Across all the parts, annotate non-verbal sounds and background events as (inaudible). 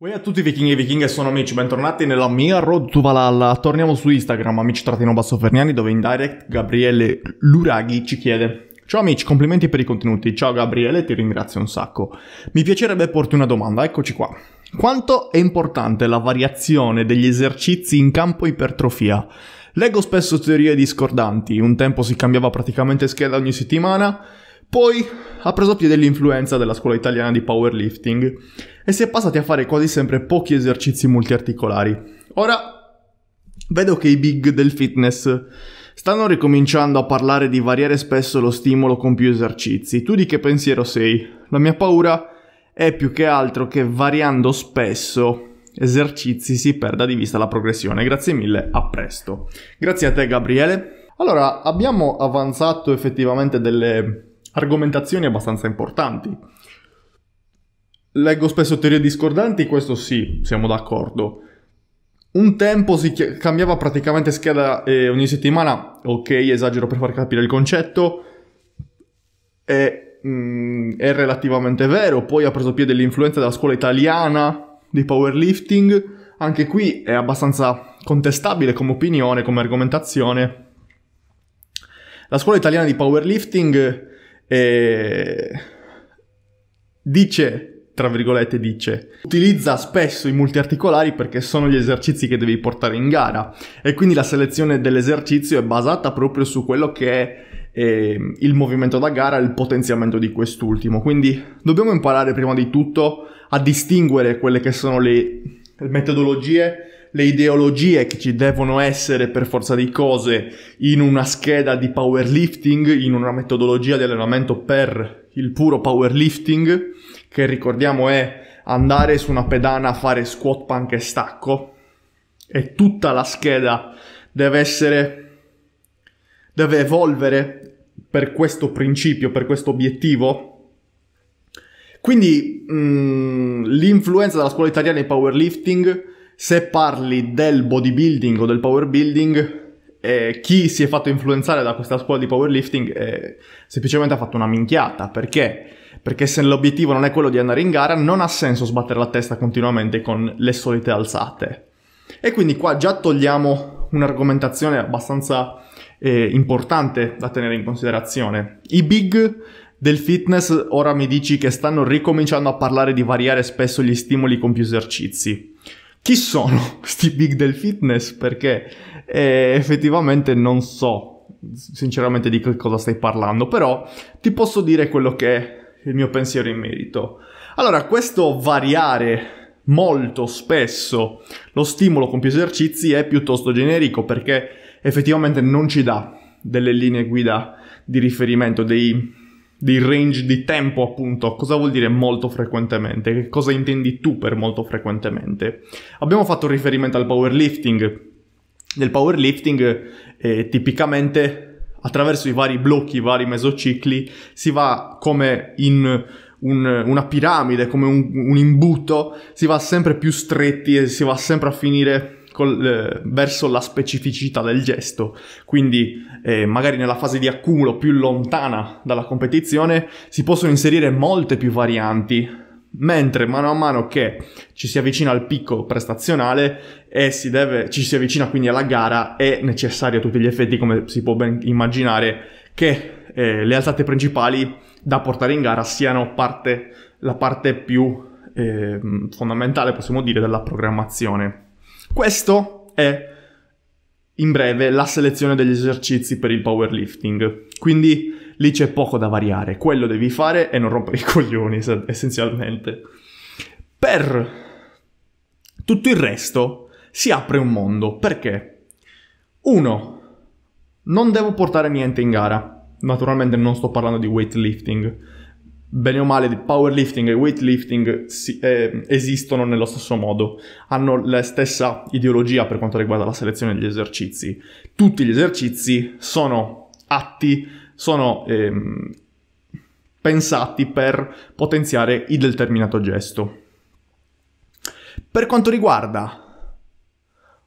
Uè a tutti vichinghi e vichinghe, sono amici, bentornati nella mia Road to Valhalla. Torniamo su Instagram, amici-bassoferniani, trattino dove in direct Gabriele Luraghi ci chiede Ciao amici, complimenti per i contenuti. Ciao Gabriele, ti ringrazio un sacco. Mi piacerebbe porti una domanda, eccoci qua. Quanto è importante la variazione degli esercizi in campo ipertrofia? Leggo spesso teorie discordanti, un tempo si cambiava praticamente scheda ogni settimana poi ha preso piede l'influenza della scuola italiana di powerlifting e si è passati a fare quasi sempre pochi esercizi multiarticolari. Ora vedo che i big del fitness stanno ricominciando a parlare di variare spesso lo stimolo con più esercizi. Tu di che pensiero sei? La mia paura è più che altro che variando spesso esercizi si perda di vista la progressione. Grazie mille, a presto. Grazie a te Gabriele. Allora, abbiamo avanzato effettivamente delle argomentazioni abbastanza importanti. Leggo spesso teorie discordanti, questo sì, siamo d'accordo. Un tempo si cambiava praticamente scheda eh, ogni settimana, ok, esagero per far capire il concetto, è, mh, mm, è relativamente vero, poi ha preso piede l'influenza della scuola italiana di powerlifting, anche qui è abbastanza contestabile come opinione, come argomentazione. La scuola italiana di powerlifting e dice, tra virgolette dice, utilizza spesso i multiarticolari perché sono gli esercizi che devi portare in gara e quindi la selezione dell'esercizio è basata proprio su quello che è eh, il movimento da gara il potenziamento di quest'ultimo. Quindi dobbiamo imparare prima di tutto a distinguere quelle che sono le le metodologie, le ideologie che ci devono essere per forza di cose in una scheda di powerlifting, in una metodologia di allenamento per il puro powerlifting, che ricordiamo è andare su una pedana a fare squat, punk e stacco, e tutta la scheda deve essere, deve evolvere per questo principio, per questo obiettivo, quindi mh, mm, l'influenza della scuola italiana in powerlifting, se parli del bodybuilding o del powerbuilding, eh, chi si è fatto influenzare da questa scuola di powerlifting eh, semplicemente ha fatto una minchiata. Perché? Perché se l'obiettivo non è quello di andare in gara, non ha senso sbattere la testa continuamente con le solite alzate. E quindi qua già togliamo un'argomentazione abbastanza eh, importante da tenere in considerazione. I big del fitness ora mi dici che stanno ricominciando a parlare di variare spesso gli stimoli con più esercizi. Chi sono questi (laughs) big del fitness? Perché eh, effettivamente non so sinceramente di che cosa stai parlando, però ti posso dire quello che è il mio pensiero in merito. Allora, questo variare molto spesso lo stimolo con più esercizi è piuttosto generico perché effettivamente non ci dà delle linee guida di riferimento, dei di range di tempo, appunto. Cosa vuol dire molto frequentemente? Che cosa intendi tu per molto frequentemente? Abbiamo fatto riferimento al powerlifting. Nel powerlifting, eh, tipicamente attraverso i vari blocchi, i vari mesocicli, si va come in un, una piramide, come un, un imbuto, si va sempre più stretti e si va sempre a finire col, eh, verso la specificità del gesto. Quindi eh, magari nella fase di accumulo più lontana dalla competizione si possono inserire molte più varianti mentre mano a mano che ci si avvicina al picco prestazionale e eh, si deve, ci si avvicina quindi alla gara, è necessario a tutti gli effetti, come si può ben immaginare, che eh, le alzate principali da portare in gara siano parte, la parte più eh, fondamentale, possiamo dire, della programmazione. Questo è in breve la selezione degli esercizi per il powerlifting. Quindi lì c'è poco da variare, quello devi fare e non rompere i coglioni essenzialmente. Per tutto il resto si apre un mondo, perché? Uno, non devo portare niente in gara. Naturalmente non sto parlando di weightlifting bene o male powerlifting e weightlifting si, eh, esistono nello stesso modo, hanno la stessa ideologia per quanto riguarda la selezione degli esercizi. Tutti gli esercizi sono atti, sono ehm, pensati per potenziare il determinato gesto. Per quanto riguarda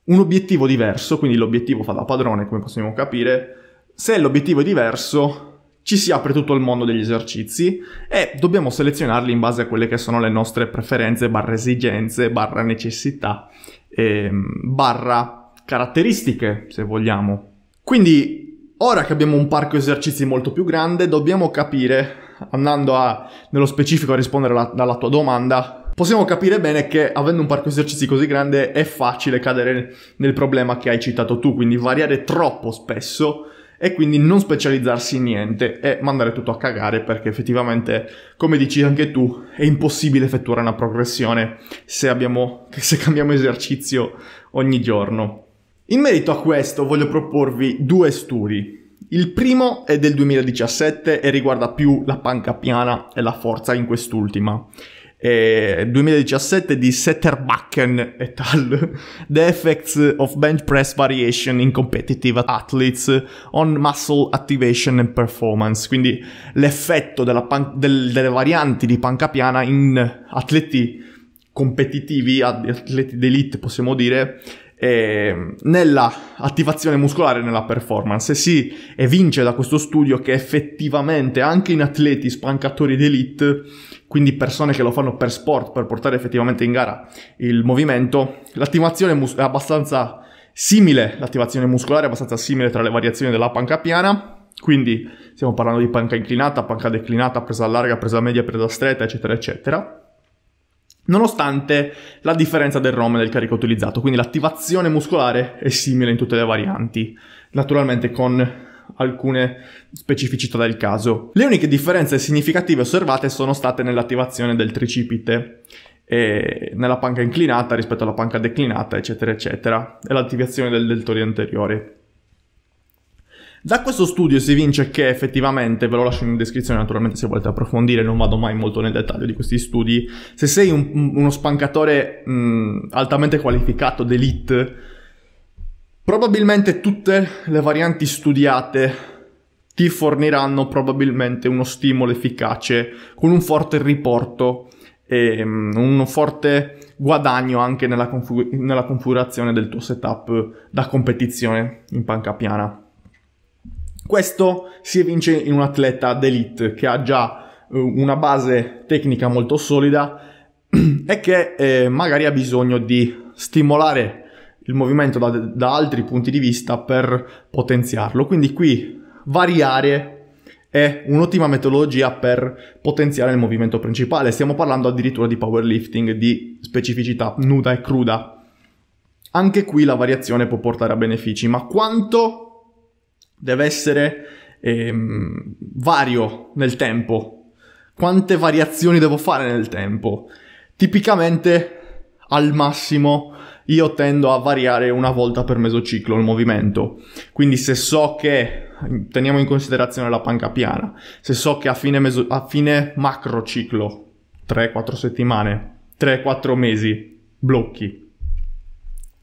un obiettivo diverso, quindi l'obiettivo fa da padrone, come possiamo capire, se l'obiettivo è diverso, ci si apre tutto il mondo degli esercizi e dobbiamo selezionarli in base a quelle che sono le nostre preferenze, barra esigenze, barra necessità, ehm, barra caratteristiche, se vogliamo. Quindi, ora che abbiamo un parco esercizi molto più grande, dobbiamo capire, andando a, nello specifico a rispondere alla, alla tua domanda, possiamo capire bene che avendo un parco esercizi così grande è facile cadere nel problema che hai citato tu, quindi variare troppo spesso e quindi non specializzarsi in niente e mandare tutto a cagare perché effettivamente, come dici anche tu, è impossibile effettuare una progressione se, abbiamo, (laughs) se cambiamo esercizio ogni giorno. In merito a questo voglio proporvi due studi. Il primo è del 2017 e riguarda più la panca piana e la forza in quest'ultima eh, 2017 di Setterbacken et al. The Effects of Bench Press Variation in Competitive Athletes on Muscle Activation and Performance, quindi l'effetto pan- del- delle varianti di panca piana in atleti competitivi, atleti d'elite possiamo dire, eh, nella attivazione muscolare e nella performance. E si evince da questo studio che effettivamente anche in atleti spancatori d'elite quindi persone che lo fanno per sport, per portare effettivamente in gara il movimento, l'attivazione mus- è abbastanza simile, l'attivazione muscolare è abbastanza simile tra le variazioni della panca piana, quindi stiamo parlando di panca inclinata, panca declinata, presa larga, presa media, presa stretta, eccetera, eccetera. Nonostante la differenza del ROM e del carico utilizzato, quindi l'attivazione muscolare è simile in tutte le varianti, naturalmente con alcune specificità del caso. Le uniche differenze significative osservate sono state nell'attivazione del tricipite e nella panca inclinata rispetto alla panca declinata, eccetera, eccetera, e l'attivazione del deltoide anteriore. Da questo studio si vince che effettivamente, ve lo lascio in descrizione naturalmente se volete approfondire, non vado mai molto nel dettaglio di questi studi, se sei un, uno spancatore mh, altamente qualificato d'elite, Probabilmente tutte le varianti studiate ti forniranno probabilmente uno stimolo efficace con un forte riporto e um, un forte guadagno anche nella, confu- nella configurazione del tuo setup da competizione in panca piana. Questo si evince in un atleta d'elite che ha già eh, una base tecnica molto solida (clears throat) e che eh, magari ha bisogno di stimolare il movimento da, da altri punti di vista per potenziarlo. Quindi qui variare è un'ottima metodologia per potenziare il movimento principale. Stiamo parlando addirittura di powerlifting, di specificità nuda e cruda. Anche qui la variazione può portare a benefici, ma quanto deve essere ehm, vario nel tempo? Quante variazioni devo fare nel tempo? Tipicamente al massimo io tendo a variare una volta per mesociclo il movimento. Quindi se so che, teniamo in considerazione la panca piana, se so che a fine, meso, a fine macrociclo, 3-4 settimane, 3-4 mesi, blocchi,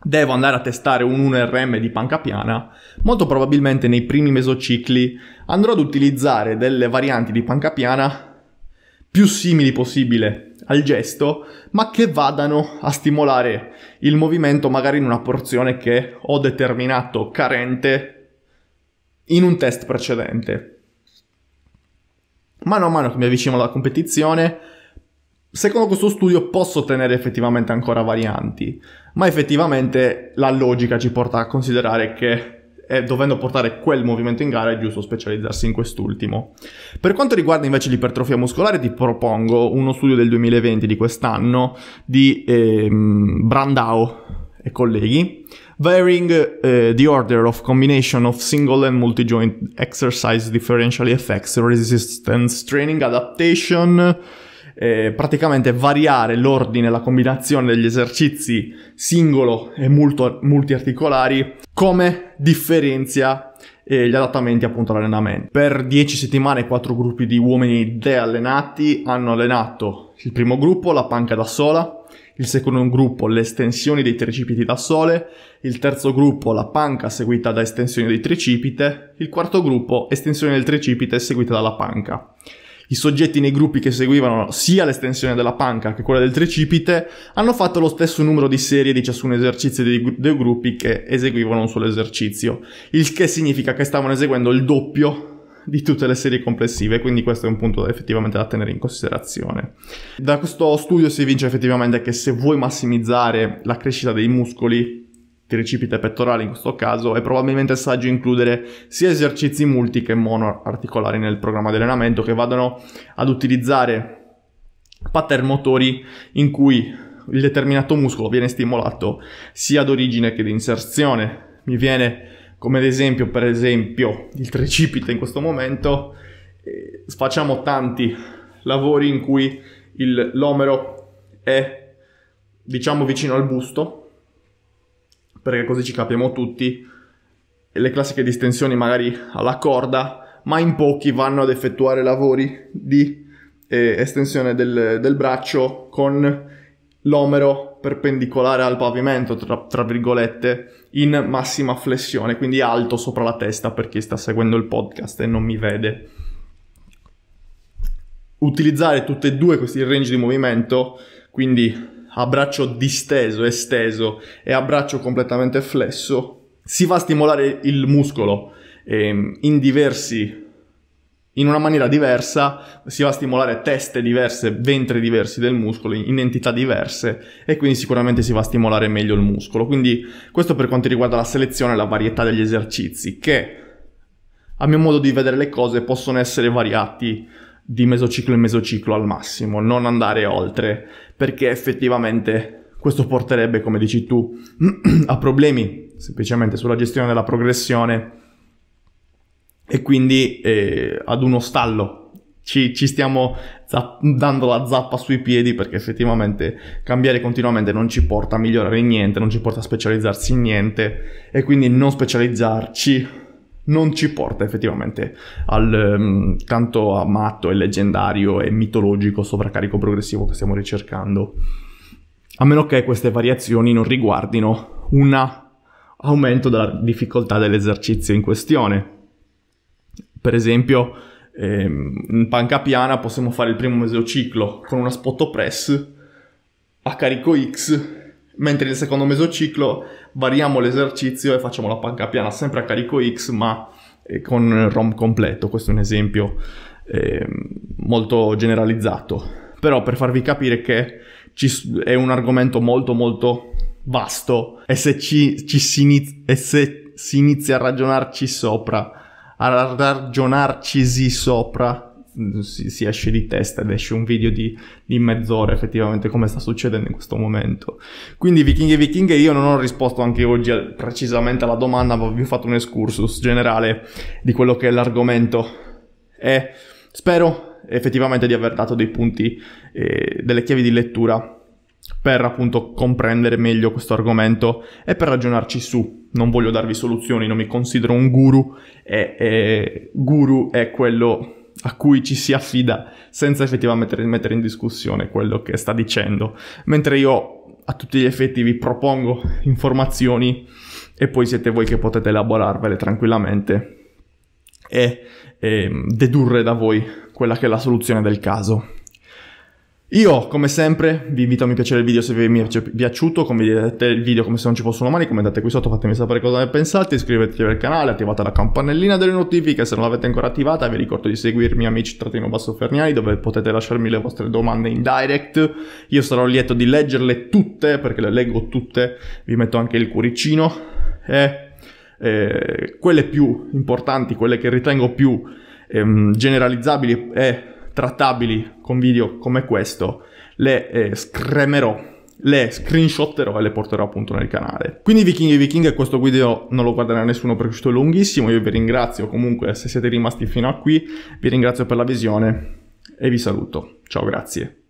devo andare a testare un 1RM di panca piana, molto probabilmente nei primi mesocicli andrò ad utilizzare delle varianti di panca piana più simili possibile al gesto, ma che vadano a stimolare il movimento magari in una porzione che ho determinato carente in un test precedente. Mano a mano che mi avvicino alla competizione, secondo questo studio posso ottenere effettivamente ancora varianti, ma effettivamente la logica ci porta a considerare che e dovendo portare quel movimento in gara è giusto specializzarsi in quest'ultimo. Per quanto riguarda invece l'ipertrofia muscolare ti propongo uno studio del 2020 di quest'anno di ehm, Brandao e colleghi varying uh, the order of combination of single and multi-joint exercise differential effects resistance training adaptation eh, praticamente variare l'ordine, la combinazione degli esercizi singolo e multo, multiarticolari come differenzia eh, gli adattamenti appunto all'allenamento. Per 10 settimane quattro gruppi di uomini deallenati hanno allenato il primo gruppo, la panca da sola, il secondo gruppo le estensioni dei tricipiti da sole, il terzo gruppo la panca seguita da estensioni del tricipite, il quarto gruppo estensione del tricipite seguita dalla panca i soggetti nei gruppi che seguivano sia l'estensione della panca che quella del tricipite hanno fatto lo stesso numero di serie di ciascun esercizio dei, dei gruppi che eseguivano un solo esercizio, il che significa che stavano eseguendo il doppio di tutte le serie complessive, quindi questo è un punto effettivamente da tenere in considerazione. Da questo studio si evince effettivamente che se vuoi massimizzare la crescita dei muscoli tricipite pettorale in questo caso, è probabilmente saggio includere sia esercizi multi che mono articolari nel programma di allenamento che vadano ad utilizzare pattern motori in cui il determinato muscolo viene stimolato sia d'origine che di inserzione. Mi viene come ad esempio, per esempio, il tricipite in questo momento, facciamo tanti lavori in cui il, l'omero è diciamo vicino al busto perché così ci capiamo tutti, le classiche distensioni magari alla corda, ma in pochi vanno ad effettuare lavori di eh, estensione del, del, braccio con l'omero perpendicolare al pavimento, tra, tra virgolette, in massima flessione, quindi alto sopra la testa per chi sta seguendo il podcast e non mi vede. Utilizzare tutte e due questi range di movimento, quindi abbraccio disteso, esteso e abbraccio completamente flesso, si va a stimolare il muscolo ehm, in diversi in una maniera diversa, si va a stimolare teste diverse, ventre diversi del muscolo, in entità diverse e quindi sicuramente si va a stimolare meglio il muscolo. Quindi questo per quanto riguarda la selezione e la varietà degli esercizi che a mio modo di vedere le cose possono essere variati di mesociclo in mesociclo al massimo, non andare oltre, perché effettivamente questo porterebbe, come dici tu, (clears throat) a problemi semplicemente sulla gestione della progressione e quindi eh, ad uno stallo. Ci, ci stiamo zapp- dando la zappa sui piedi perché effettivamente cambiare continuamente non ci porta a migliorare in niente, non ci porta a specializzarsi in niente e quindi non specializzarci non ci porta effettivamente al um, tanto amato e leggendario e mitologico sovraccarico progressivo che stiamo ricercando. A meno che queste variazioni non riguardino un aumento della difficoltà dell'esercizio in questione. Per esempio, ehm, in panca piana possiamo fare il primo mesociclo con una spot press a carico X mentre nel secondo mesociclo variamo l'esercizio e facciamo la panca piana sempre a carico X ma eh, con ROM completo. Questo è un esempio eh, molto generalizzato. Però per farvi capire che è un argomento molto molto vasto e se, ci, ci si, iniz- e se si inizia a ragionarci sopra, a ragionarcisi sopra, si, si, esce di testa ed esce un video di, di, mezz'ora effettivamente come sta succedendo in questo momento. Quindi vichinghe e vichinghe io non ho risposto anche oggi precisamente alla domanda, ma vi ho fatto un excursus generale di quello che è l'argomento e spero effettivamente di aver dato dei punti, eh, delle chiavi di lettura per appunto comprendere meglio questo argomento e per ragionarci su. Non voglio darvi soluzioni, non mi considero un guru e, e guru è quello a cui ci si affida senza effettivamente mettere in discussione quello che sta dicendo, mentre io a tutti gli effetti vi propongo informazioni e poi siete voi che potete elaborarvele tranquillamente e, e dedurre da voi quella che è la soluzione del caso. Io, come sempre, vi invito a mi piacere il video se vi è piaciuto, condividete il video come se non ci fossero mani, commentate qui sotto, fatemi sapere cosa ne pensate, iscrivetevi al canale, attivate la campanellina delle notifiche se non l'avete ancora attivata, vi ricordo di seguirmi amici-bassoferniani trattino basso dove potete lasciarmi le vostre domande in direct, io sarò lieto di leggerle tutte, perché le leggo tutte, vi metto anche il cuoricino, e eh, eh, quelle più importanti, quelle che ritengo più ehm, generalizzabili e... Eh, trattabili con video come questo, le eh, scremerò le screenshotterò e le porterò appunto nel canale. Quindi vichinghi e vichinghe questo video non lo guarderà nessuno perché è lunghissimo, io vi ringrazio comunque se siete rimasti fino a qui, vi ringrazio per la visione e vi saluto. Ciao, grazie.